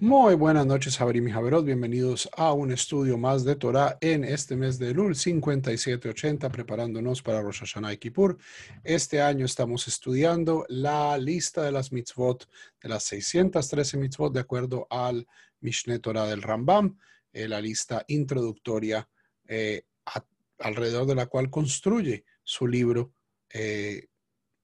Muy buenas noches, Haberim y Javerot. Bienvenidos a un estudio más de Torah en este mes de Lul 5780, preparándonos para Rosh Hashanah y Kippur. Este año estamos estudiando la lista de las mitzvot, de las 613 mitzvot, de acuerdo al Mishneh Torah del Rambam, eh, la lista introductoria eh, alrededor de la cual construye su libro, eh,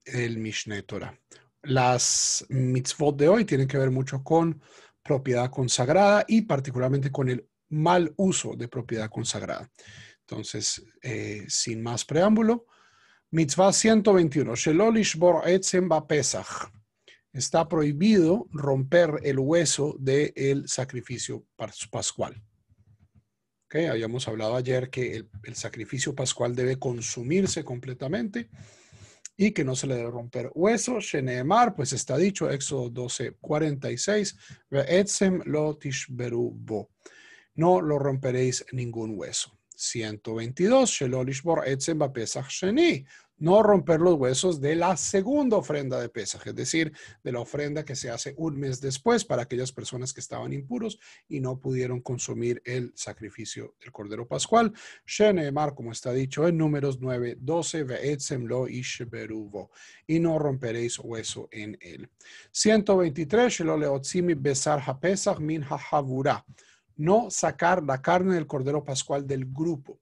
el Mishneh Torah. Las mitzvot de hoy tienen que ver mucho con propiedad consagrada y particularmente con el mal uso de propiedad consagrada. Entonces, eh, sin más preámbulo, mitzvah 121, Shelolishbor bor Etzem Pesach. Está prohibido romper el hueso del sacrificio pascual. Okay, habíamos hablado ayer que el sacrificio pascual debe consumirse completamente y que no se le debe romper hueso. Sheneemar, pues está dicho, Éxodo 12, 46, lo No lo romperéis ningún hueso. 122, Shelolishbor Etzem Sheni no romper los huesos de la segunda ofrenda de Pesaj, es decir, de la ofrenda que se hace un mes después para aquellas personas que estaban impuros y no pudieron consumir el sacrificio del Cordero Pascual. Shenemar, como está dicho en Números 9, 12, lo y no romperéis hueso en él. 123, Sheloleotzimi Besar ha pesach Min HaHavura, no sacar la carne del Cordero Pascual del grupo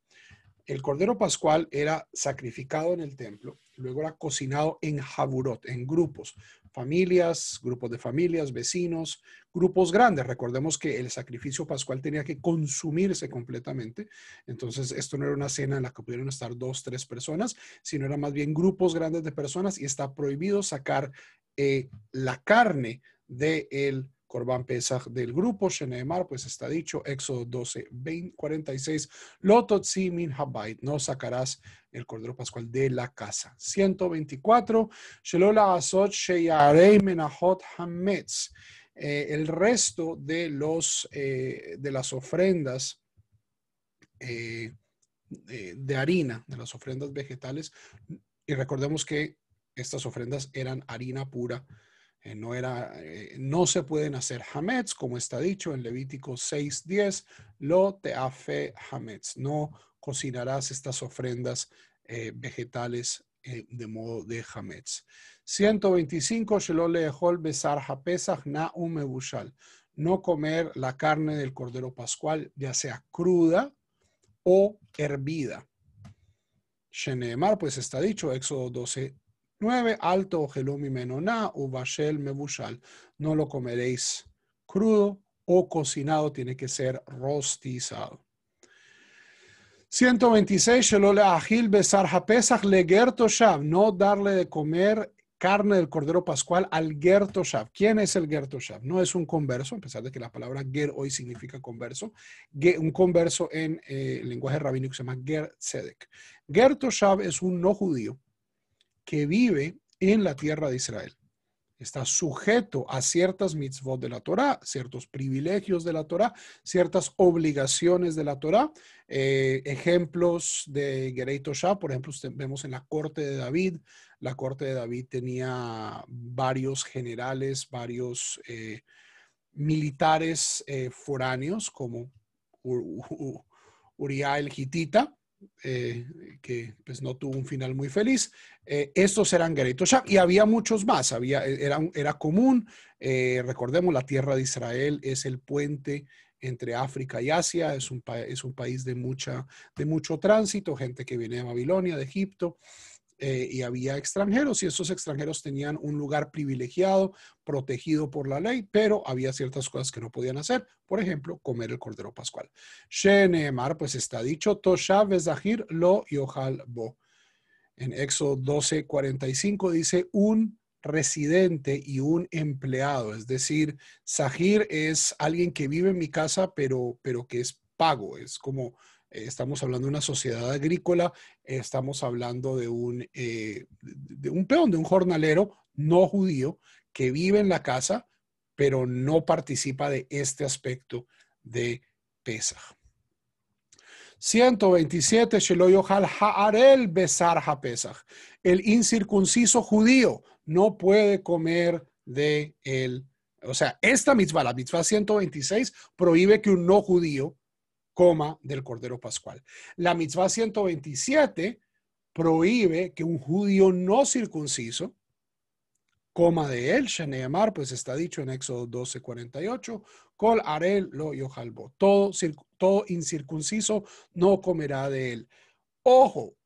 el cordero pascual era sacrificado en el templo, luego era cocinado en jaburot, en grupos, familias, grupos de familias, vecinos, grupos grandes. Recordemos que el sacrificio pascual tenía que consumirse completamente. Entonces, esto no era una cena en la que pudieron estar dos, tres personas, sino era más bien grupos grandes de personas y está prohibido sacar eh, la carne del Corban Pesach del grupo, Shenemar, pues está dicho, Éxodo 12, 46, Lotot Simin Habait, no sacarás el Cordero Pascual de la casa. 124, Shelola Azot Sheyarei Hametz, eh, el resto de, los, eh, de las ofrendas eh, de harina, de las ofrendas vegetales, y recordemos que estas ofrendas eran harina pura eh, no, era, eh, no se pueden hacer hametz, como está dicho en Levítico 6.10, lo te hace hametz. No cocinarás estas ofrendas eh, vegetales de modo de hametz. 125, besar na No comer la carne del cordero pascual, ya sea cruda o hervida. Shenemar, pues está dicho, Éxodo 12, 9. Alto gelomi menona menoná, me mebushal. No lo comeréis crudo o cocinado, tiene que ser rostizado. 126. besar No darle de comer carne del Cordero Pascual al Gertoshav. ¿Quién es el Gertoshav? No es un converso, a pesar de que la palabra Ger hoy significa converso. Un converso en eh, el lenguaje rabínico se llama Ger Tzedek. Gertoshav es un no judío que vive en la tierra de Israel. Está sujeto a ciertas mitzvot de la Torah, ciertos privilegios de la Torah, ciertas obligaciones de la Torah. Eh, ejemplos de Gerei por ejemplo, vemos en la corte de David. La corte de David tenía varios generales, varios eh, militares eh, foráneos, como Uriah el Hitita, eh, que pues no tuvo un final muy feliz. Eh, estos eran Gerito y había muchos más, había, eh, era, era común. Eh, recordemos, la tierra de Israel es el puente entre África y Asia, es un, es un país de, mucha, de mucho tránsito, gente que viene de Babilonia, de Egipto, eh, y había extranjeros y esos extranjeros tenían un lugar privilegiado, protegido por la ley, pero había ciertas cosas que no podían hacer, por ejemplo, comer el cordero pascual. Shenemar, pues está dicho, Toshav zahir lo yohal bo. En Éxodo 12, 45 dice, un residente y un empleado, es decir, Zahir es alguien que vive en mi casa, pero, pero que es pago, es como eh, estamos hablando de una sociedad agrícola, estamos hablando de un, eh, de un peón, de un jornalero no judío que vive en la casa, pero no participa de este aspecto de Pesaj. 127, Ha'arel Besar El incircunciso judío no puede comer de él. O sea, esta mitzvah, la mitzvah 126, prohíbe que un no judío coma del Cordero Pascual. La mitzvah 127 prohíbe que un judío no circunciso coma de él, Shaneemar, pues está dicho en Éxodo 12, 48, Col Arel lo Todo, todo incircunciso no comerá de él. Ojo,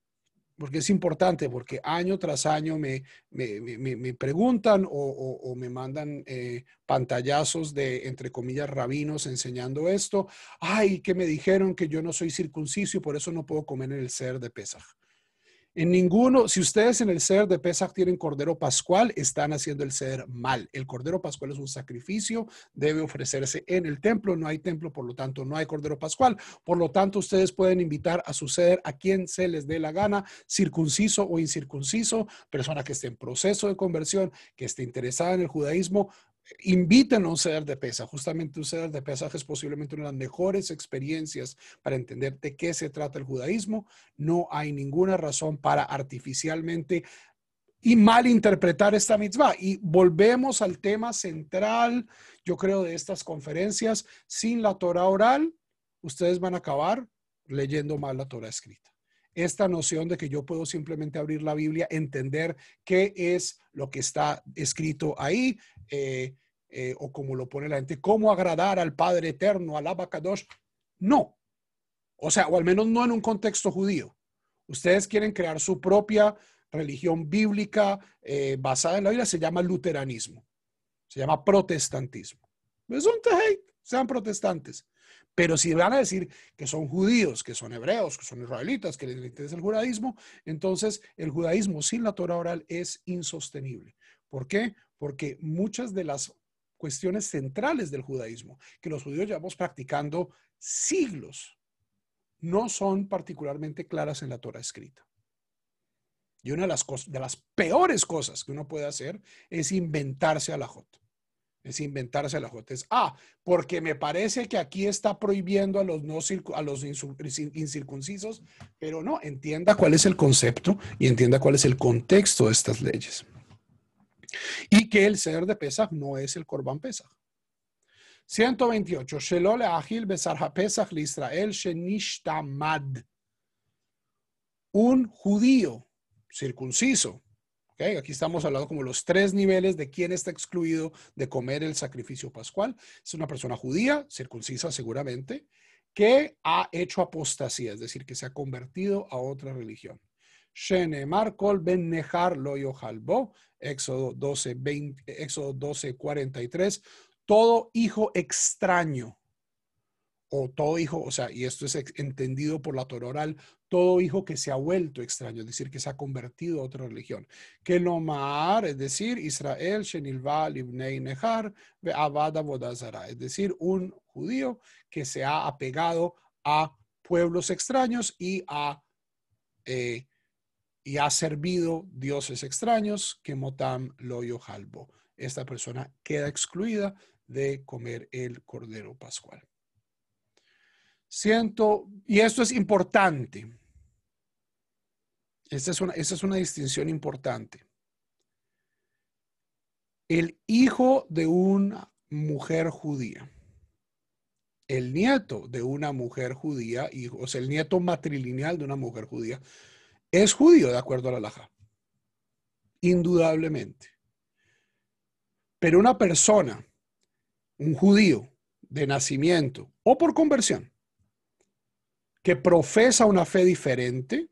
porque es importante, porque año tras año me, me, me, preguntan o, me mandan eh, pantallazos de, entre comillas, rabinos enseñando esto. Ay, que me dijeron que yo no soy circunciso y por eso no puedo comer en el ser de Pesaj. En ninguno, si ustedes en el ser de Pesach tienen cordero pascual, están haciendo el ser mal. El cordero pascual es un sacrificio, debe ofrecerse en el templo, no hay templo, por lo tanto no hay cordero pascual. Por lo tanto, ustedes pueden invitar a su ser a quien se les dé la gana, circunciso o incircunciso, persona que esté en proceso de conversión, que esté interesada en el judaísmo, Inviten a un ceder de pesa. Justamente un ceder de pesaje es posiblemente una de las mejores experiencias para entender de qué se trata el judaísmo. No hay ninguna razón para artificialmente y malinterpretar esta mitzvah. Y volvemos al tema central, yo creo, de estas conferencias. Sin la Torah oral, ustedes van a acabar leyendo mal la Torah escrita esta noción de que yo puedo simplemente abrir la Biblia, entender qué es lo que está escrito ahí, eh, eh, o como lo pone la gente, cómo agradar al Padre Eterno, al Abacadosh. No. O sea, o al menos no en un contexto judío. Ustedes quieren crear su propia religión bíblica eh, basada en la Biblia, se llama luteranismo, se llama protestantismo. Es un sean protestantes. Pero si van a decir que son judíos, que son hebreos, que son israelitas, que les interesa el judaísmo, entonces el judaísmo sin la Torah oral es insostenible. ¿Por qué? Porque muchas de las cuestiones centrales del judaísmo, que los judíos llevamos practicando siglos, no son particularmente claras en la Torah escrita. Y una de las, cosas, de las peores cosas que uno puede hacer es inventarse a la Jot. Es inventarse la gotas. Ah, porque me parece que aquí está prohibiendo a los, no a los incircuncisos, pero no, entienda cuál es el concepto y entienda cuál es el contexto de estas leyes. Y que el ser de Pesach no es el Corban Pesach. 128. Pesach Un judío circunciso aquí estamos hablando como los tres niveles de quién está excluido de comer el sacrificio pascual. Es una persona judía, circuncisa seguramente, que ha hecho apostasía, es decir, que se ha convertido a otra religión. Shene, Markol, ben nejar lo yohalbo, Éxodo 12, Éxodo 12, 43. Todo hijo extraño o todo hijo, o sea, y esto es entendido por la Torah oral, todo hijo que se ha vuelto extraño, es decir, que se ha convertido a otra religión. Que Nomar, es decir, Israel, Shenilva, Ibnei, Nehar, Abada, es decir, un judío que se ha apegado a pueblos extraños y eh, y ha servido dioses extraños que Motam Loyo Esta persona queda excluida de comer el cordero pascual. Siento, y esto es importante, esta es una, distinción importante. El hijo de una mujer judía el nieto de una mujer judía, o sea, el nieto matrilineal de una mujer judía, es judío de acuerdo a la laja. Indudablemente. Pero una persona, un judío de nacimiento o por conversión, que profesa una fe diferente,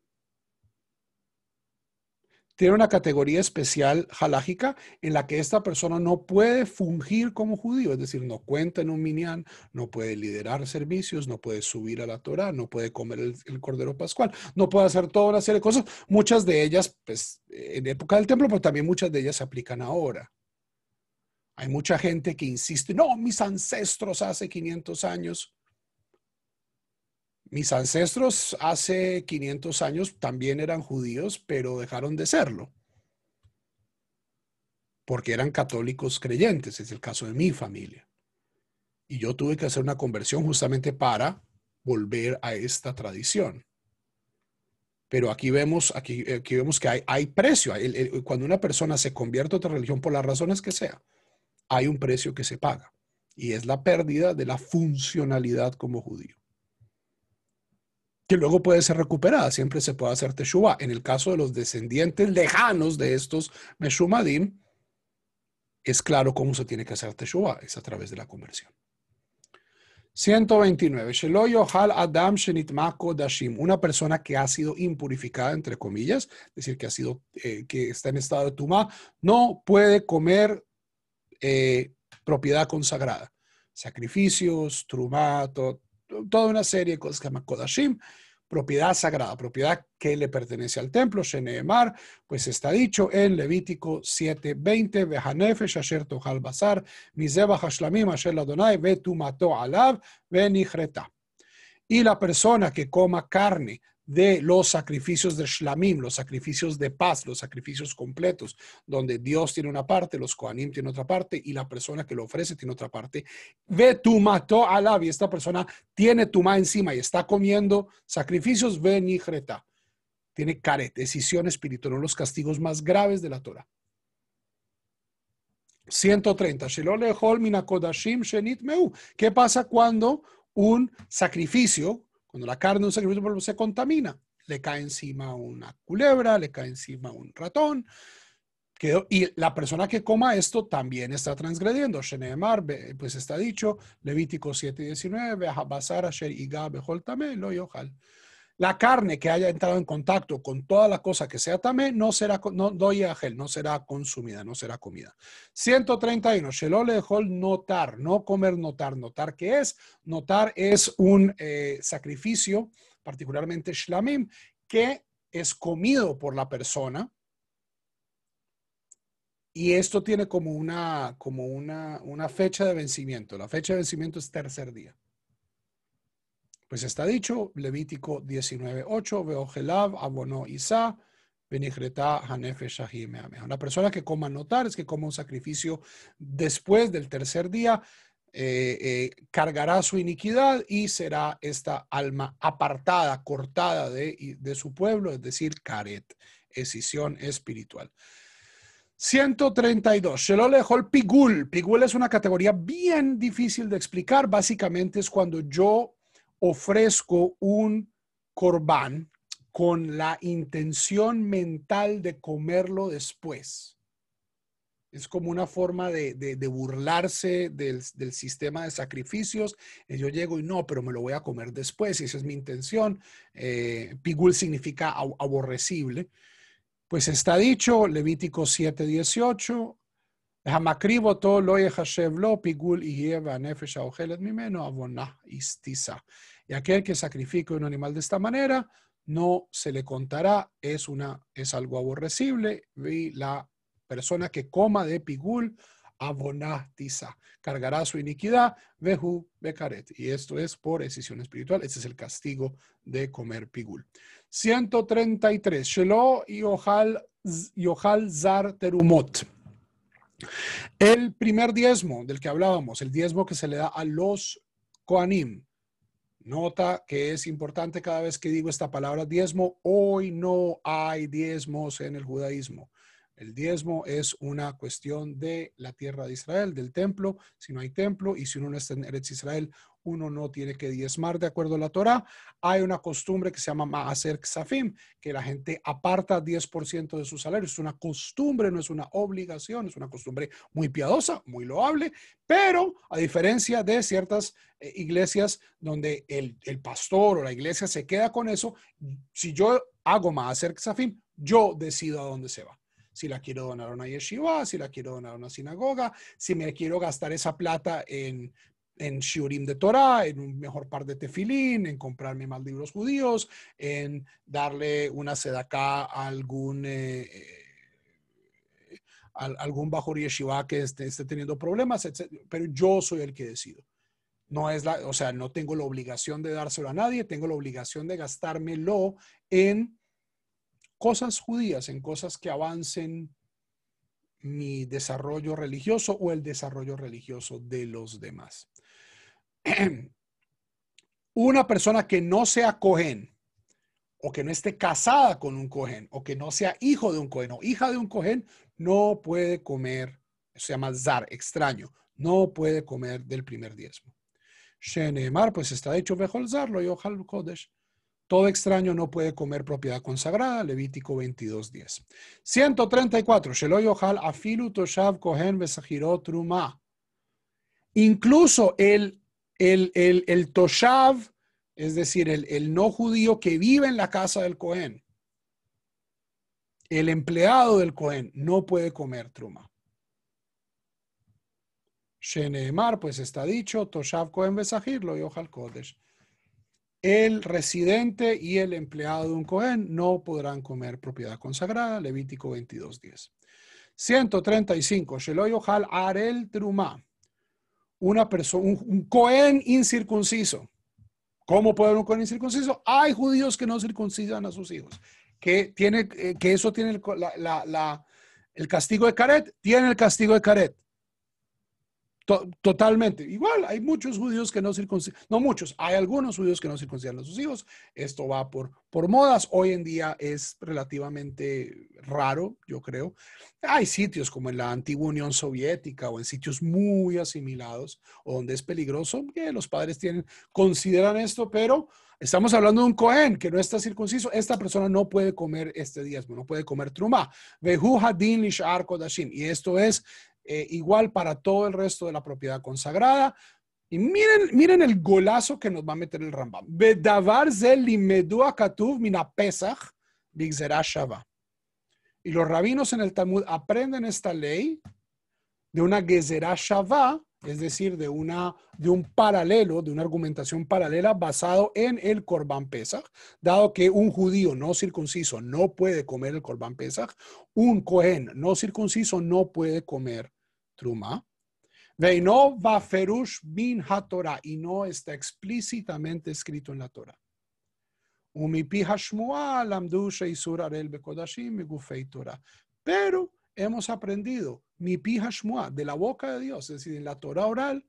tiene una categoría especial halágica en la que esta persona no puede fungir como judío, es decir, no cuenta en un minián, no puede liderar servicios, no puede subir a la Torah, no puede comer el, cordero pascual, no puede hacer toda una serie de cosas, muchas de ellas pues, en época del templo, pero también muchas de ellas se aplican ahora. Hay mucha gente que insiste, no, mis ancestros hace 500 años mis ancestros hace 500 años también eran judíos, pero dejaron de serlo porque eran católicos creyentes, es el caso de mi familia. Y yo tuve que hacer una conversión justamente para volver a esta tradición. Pero aquí vemos, aquí, vemos que hay, precio. cuando una persona se convierte a otra religión por las razones que sea, hay un precio que se paga. Y es la pérdida de la funcionalidad como judío que luego puede ser recuperada, siempre se puede hacer teshuva. En el caso de los descendientes lejanos de estos meshumadim, es claro cómo se tiene que hacer teshuva, es a través de la conversión. 129. Adam Una persona que ha sido impurificada, entre comillas, es decir, que ha sido, eh, que está en estado de tumá, no puede comer eh, propiedad consagrada. Sacrificios, trumá, todo, toda una serie de cosas que se llama Kodashim, propiedad sagrada, propiedad que le pertenece al templo, Sheneemar, pues está dicho en Levítico 7:20, Behanefesh asher tohal basar, mizeba hashlamim asher ladonai, ve Y la persona que coma carne de los sacrificios de Shlamim, los sacrificios de paz, los sacrificios completos, donde Dios tiene una parte, los Koanim tienen otra parte y la persona que lo ofrece tiene otra parte. Ve tu mató la y esta persona tiene tuma encima y está comiendo sacrificios, ve ni Tiene caret, decisión espiritual, uno los castigos más graves de la Torah. 130. ¿Qué pasa cuando un sacrificio cuando la carne de un sacrificio se contamina, le cae encima una culebra, le cae encima un ratón. y la persona que coma esto también está transgrediendo. Shenemar, pues está dicho, Levítico 7:19, Habasar, Asher, Iga, Behol, y Lo, la carne que haya entrado en contacto con toda la cosa que sea tamé, no será, no doy no será consumida, no será comida. 131, Shelol dejó notar, no comer notar. Notar que es, notar es un eh, sacrificio, particularmente shlamim, que es comido por la persona. Y esto tiene como una, como una fecha de vencimiento. La fecha de vencimiento es tercer día. Pues está dicho, Levítico 19.8, gelab abono Isa, una persona que coma notar es que como un sacrificio después del tercer día, eh, eh, cargará su iniquidad y será esta alma apartada, cortada de, su pueblo, es decir, caret, escisión espiritual. 132. Shelol Pigul. Pigul es una categoría bien difícil de explicar. Básicamente es cuando yo ofrezco un corbán con la intención mental de comerlo después. Es como una forma de, burlarse del, sistema de sacrificios. Eh, yo llego y no, pero me lo voy a comer después, y esa es mi intención. Eh, pigul significa aborrecible. Pues está dicho, Levítico 7.18 18, todo lo Pigul y Mimeno abona Istisa. Y aquel que sacrifique un animal de esta manera, no se le contará, es, una, es algo aborrecible, y la persona que coma de pigul abonatiza, cargará su iniquidad, vehu becaret. Y esto es por decisión espiritual, este es el castigo de comer pigul. 133, Shelo y Yohal Zar Terumot. El primer diezmo del que hablábamos, el diezmo que se le da a los Koanim, Nota que es importante cada vez que digo esta palabra diezmo. Hoy no hay diezmos en el judaísmo. El diezmo es una cuestión de la tierra de Israel, del templo. Si no hay templo y si uno no está en Eretz Israel, uno no tiene que diezmar de acuerdo a la Torah. Hay una costumbre que se llama Maaser safim, que la gente aparta 10% de su salario. Es una costumbre, no es una obligación, es una costumbre muy piadosa, muy loable, pero a diferencia de ciertas eh, iglesias donde el, pastor o la iglesia se queda con eso, si yo hago Maaser safim, yo decido a dónde se va si la quiero donar a una yeshiva, si la quiero donar a una sinagoga, si me quiero gastar esa plata en en shiurim de Torah, en un mejor par de tefilín, en comprarme más libros judíos, en darle una sedacá a algún... Eh, eh, a algún bajo yeshiva que esté, teniendo problemas, etc. pero yo soy el que decido. No es la, o sea, no tengo la obligación de dárselo a nadie, tengo la obligación de gastármelo en cosas judías, en cosas que avancen mi desarrollo religioso o el desarrollo religioso de los demás. una persona que no sea cohen o que no esté casada con un cohen o que no sea hijo de un cohen o hija de un cohen no puede comer, eso se llama zar, extraño, no puede comer del primer diezmo. Shenemar, pues está dicho zar, lo yo Kodesh. Todo extraño no puede comer propiedad consagrada, Levítico 10. 134, Shelo Afilu Toshav cohen Truma. Incluso el el, el, toshav, es decir, el, no judío que vive en la casa del Cohen, el empleado del Cohen, no puede comer truma. Sheneemar, pues está dicho, toshav Cohen besajir, lo ojal kodesh. El residente y el empleado de un Cohen no podrán comer propiedad consagrada, Levítico 22.10. 135. y Ojal Arel truma una persona, un, cohen incircunciso. ¿Cómo puede haber un cohen incircunciso? Hay judíos que no circuncidan a sus hijos. Que, tiene, eh, que eso tiene el castigo de Caret, tiene el castigo de Caret totalmente. Igual, hay muchos judíos que no circunciden, no muchos, hay algunos judíos que no circuncidan a sus hijos. Esto va por, por modas. Hoy en día es relativamente raro, yo creo. Hay sitios como en la antigua Unión Soviética o en sitios muy asimilados donde es peligroso, que los padres tienen, consideran esto, pero estamos hablando de un cohen que no está circunciso. Esta persona no puede comer este diezmo, no puede comer truma. Y esto es eh, igual para todo el resto de la propiedad consagrada. Y miren, miren el golazo que nos va a meter el Rambam. Bedavar Y los rabinos en el Talmud aprenden esta ley de una es decir, de, una, de un paralelo, de una argumentación paralela basado en el Corban Pesach, dado que un judío no circunciso no puede comer el Corban Pesach, un cohen no circunciso no puede comer Truma. Veino va ferush bin torah y no está explícitamente escrito en la Torah. Pero hemos aprendido, mi pijashmua, de la boca de Dios, es decir, en la Torah oral,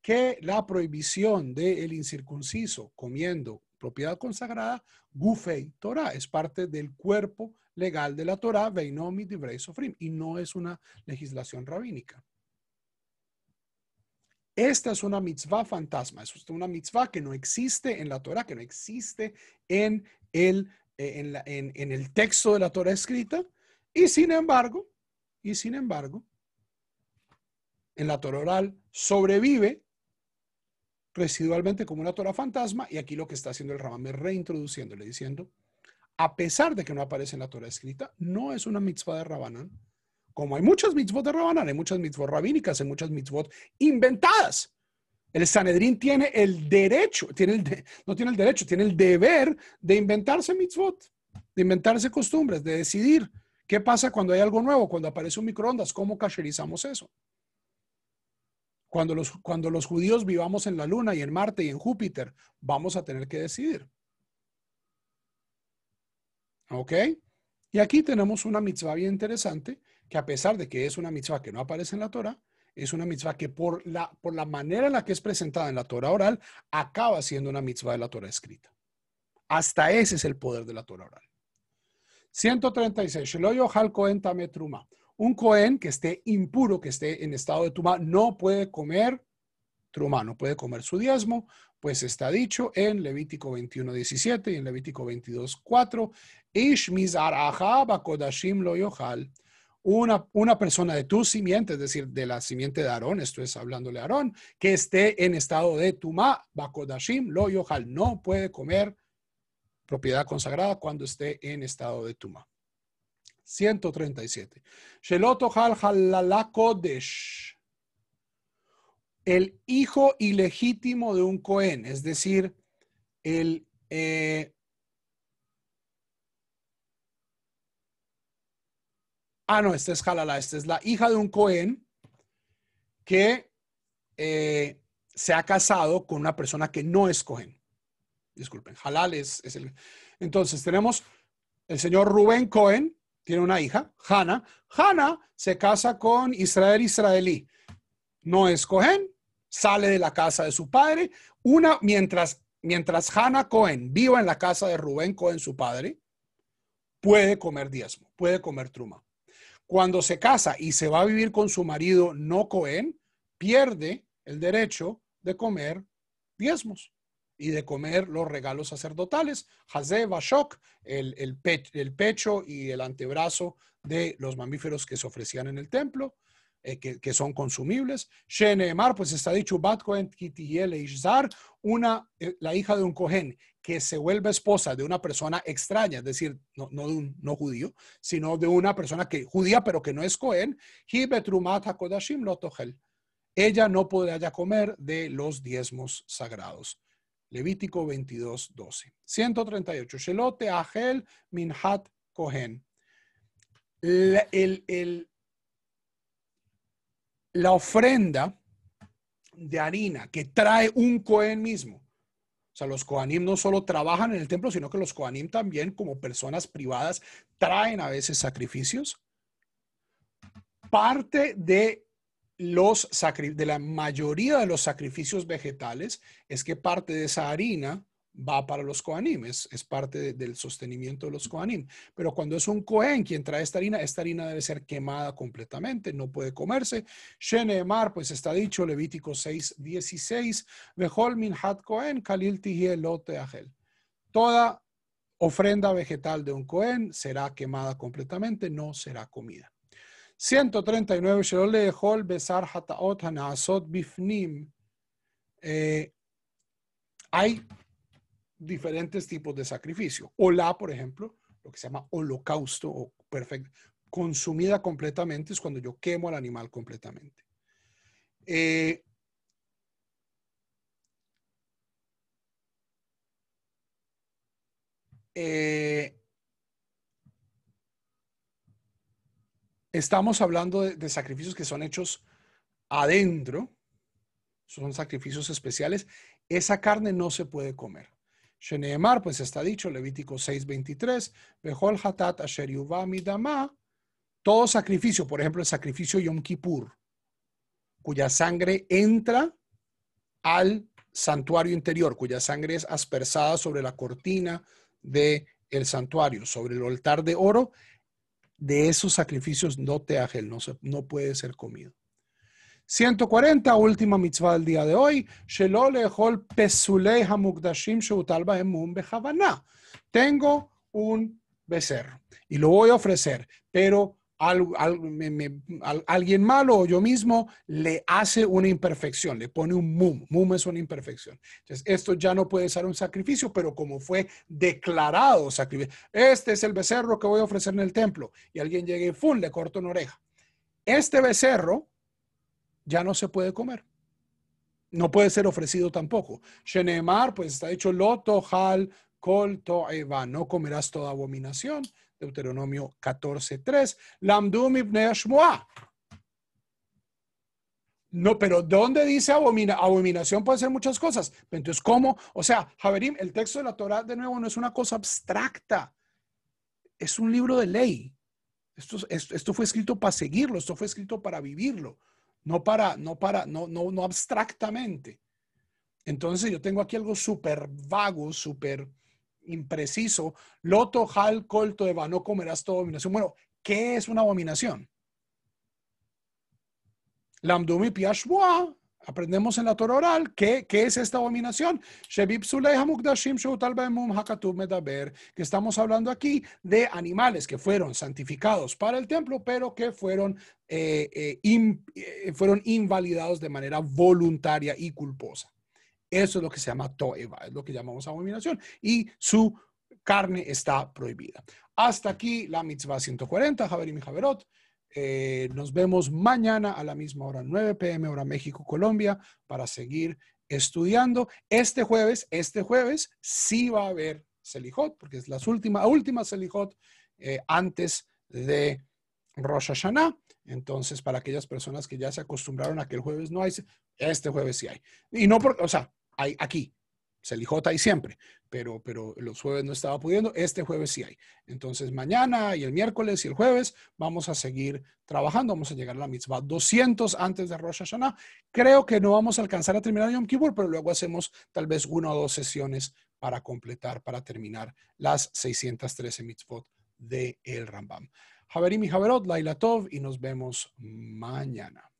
que la prohibición del incircunciso comiendo propiedad consagrada, gufei Torah, es parte del cuerpo legal de la Torah, veinomi divrei sofrim, y no es una legislación rabínica. Esta es una mitzvah fantasma, es una mitzvah que no existe en la Torah, que no existe en el, eh, en, en el texto de la Torah escrita, y sin embargo, y sin embargo, en la Torah oral sobrevive residualmente como una Torah fantasma y aquí lo que está haciendo el Ramam es reintroduciéndole, diciendo, a pesar de que no aparece en la Torah escrita, no es una mitzvah de Rabanán. Como hay muchas mitzvot de Rabanán, hay muchas mitzvot rabínicas, hay muchas mitzvot inventadas. El Sanedrín tiene el derecho, tiene no tiene el derecho, tiene el deber de inventarse mitzvot, de inventarse costumbres, de decidir ¿Qué pasa cuando hay algo nuevo? Cuando aparece un microondas, ¿cómo cacherizamos eso? Cuando los, cuando los judíos vivamos en la Luna y en Marte y en Júpiter, vamos a tener que decidir. ¿Ok? Y aquí tenemos una mitzvah bien interesante, que a pesar de que es una mitzvah que no aparece en la Torah, es una mitzvah que por la, por la manera en la que es presentada en la Torah oral, acaba siendo una mitzvah de la Torah escrita. Hasta ese es el poder de la Torah oral. 136. Un Cohen que esté impuro, que esté en estado de Tuma, no puede comer Truma, no puede comer su diezmo, pues está dicho en Levítico 21, 17 y en Levítico 22, 4. Ish Bakodashim lo Una, una, persona de tu simiente, es decir, de la simiente de Aarón, esto es hablándole a Aarón, que esté en estado de Tumá, Bakodashim, lo no puede comer propiedad consagrada cuando esté en estado de tuma. 137. Sheloto la kodesh. El hijo ilegítimo de un cohen, es decir, el eh, Ah, no, esta es halala, esta es la hija de un Cohen que eh, se ha casado con una persona que no es Cohen disculpen, halal es, el... Entonces tenemos el señor Rubén Cohen, tiene una hija, Hannah. Hannah se casa con Israel israelí. No es Cohen, sale de la casa de su padre. Una, mientras, mientras Hannah Cohen viva en la casa de Rubén Cohen, su padre, puede comer diezmo, puede comer truma. Cuando se casa y se va a vivir con su marido no Cohen, pierde el derecho de comer diezmos y de comer los regalos sacerdotales, Hazé, Bashok, el, el, pecho y el antebrazo de los mamíferos que se ofrecían en el templo, eh, que, son consumibles. Shenemar, pues está dicho, Batkoen Kitiel una, eh, la hija de un cohen que se vuelve esposa de una persona extraña, es decir, no, de un no judío, sino de una persona que judía pero que no es cohen, HaKodashim Ella no podrá ya comer de los diezmos sagrados. Levítico 22, 12. 138. Shelote Agel Minhat Cohen. La, ofrenda de harina que trae un Cohen mismo. O sea, los Coanim no solo trabajan en el templo, sino que los Coanim también, como personas privadas, traen a veces sacrificios. Parte de los de la mayoría de los sacrificios vegetales es que parte de esa harina va para los coanimes, es, parte del sostenimiento de los coanimes. Pero cuando es un cohen quien trae esta harina, esta harina debe ser quemada completamente, no puede comerse. Shenemar, pues está dicho, Levítico 6, 16, Behol minhat cohen, kalil tihielote agel. Toda ofrenda vegetal de un cohen será quemada completamente, no será comida. 139, besar bifnim eh, hay diferentes tipos de sacrificio. Olá, por ejemplo, lo que se llama holocausto o consumida completamente es cuando yo quemo al animal completamente. Eh, eh, estamos hablando de, sacrificios que son hechos adentro, son sacrificios especiales, esa carne no se puede comer. Sheneemar, pues está dicho, Levítico 6:23, Behol hatat asher midama, todo sacrificio, por ejemplo, el sacrificio Yom Kippur, cuya sangre entra al santuario interior, cuya sangre es aspersada sobre la cortina del el santuario, sobre el altar de oro, de esos sacrificios no te no, no puede ser comido. 140, última mitzvah del día de hoy. Tengo un becerro y lo voy a ofrecer, pero alguien malo o yo mismo le hace una imperfección, le pone un mum. Mum es una imperfección. Entonces, esto ya no puede ser un sacrificio, pero como fue declarado sacrificio, este es el becerro que voy a ofrecer en el templo. Y alguien llegue, y le corto una oreja. Este becerro ya no se puede comer. No puede ser ofrecido tampoco. Shenemar, pues está dicho loto, hal, colto, eva. No comerás toda abominación Deuteronomio 14.3. Lamdum ibn No, pero ¿dónde dice abominación? Abominación puede ser muchas cosas. Entonces, ¿cómo? O sea, Javerim, el texto de la Torah, de nuevo, no es una cosa abstracta. Es un libro de ley. Esto, fue escrito para seguirlo, esto fue escrito para vivirlo, no para, no para, no, no, no abstractamente. Entonces, yo tengo aquí algo súper vago, súper impreciso, loto, hal, colto, eva, no comerás toda abominación. Bueno, ¿qué es una abominación? Lamdumi piashwa, aprendemos en la Torah oral, ¿qué, es esta abominación? Que estamos hablando aquí de animales que fueron santificados para el templo, pero que fueron, eh, eh, eh, fueron invalidados de manera voluntaria y culposa. Eso es lo que se llama toeva, es lo que llamamos abominación. Y su carne está prohibida. Hasta aquí la mitzvah 140, Javerim y Javerot. Eh, nos vemos mañana a la misma hora, 9 pm, hora México, Colombia, para seguir estudiando. Este jueves, este jueves sí va a haber Selijot, porque es la última, última Selijot eh, antes de Rosh Hashanah. Entonces, para aquellas personas que ya se acostumbraron a que el jueves no hay, este jueves sí hay. Y no porque, o sea, hay aquí. lijota y siempre, pero, pero los jueves no estaba pudiendo. Este jueves sí hay. Entonces, mañana y el miércoles y el jueves vamos a seguir trabajando. Vamos a llegar a la mitzvah 200 antes de Rosh Hashanah. Creo que no vamos a alcanzar a terminar Yom Kippur, pero luego hacemos tal vez una o dos sesiones para completar, para terminar las 613 mitzvot de el Rambam. Javerim y Javerot, Laila Tov, y nos vemos mañana.